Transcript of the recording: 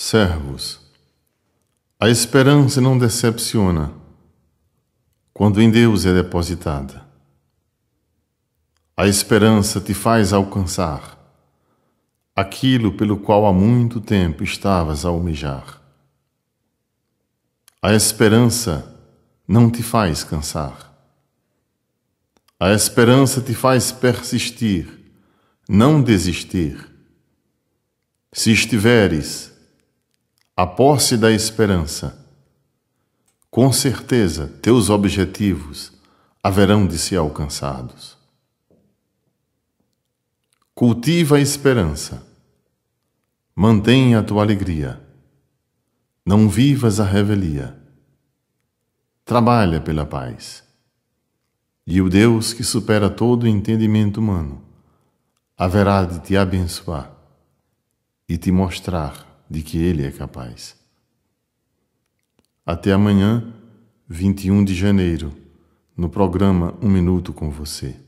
Servos, a esperança não decepciona quando em Deus é depositada. A esperança te faz alcançar aquilo pelo qual há muito tempo estavas a almejar. A esperança não te faz cansar. A esperança te faz persistir, não desistir. Se estiveres a posse da esperança. Com certeza, teus objetivos haverão de ser alcançados. Cultiva a esperança. Mantenha a tua alegria. Não vivas a revelia. Trabalha pela paz. E o Deus que supera todo o entendimento humano haverá de te abençoar e te mostrar de que Ele é capaz. Até amanhã, 21 de janeiro, no programa Um Minuto com Você.